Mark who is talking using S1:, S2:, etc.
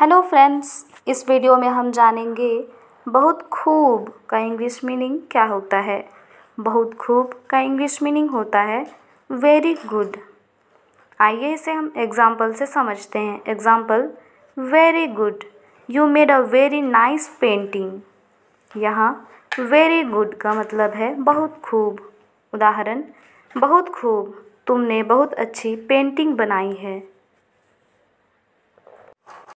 S1: hello friends इस video में हम जानेंगे बहुत खूब का इंग्लिश मीनिंग क्या होता है बहुत खूब का इंग्लिश मीनिंग होता है वेरी गुड आइए इसे हम एग्ज़ाम्पल से समझते हैं example very good you made a very nice painting यहाँ वेरी गुड का मतलब है बहुत खूब उदाहरण बहुत खूब तुमने बहुत अच्छी पेंटिंग बनाई है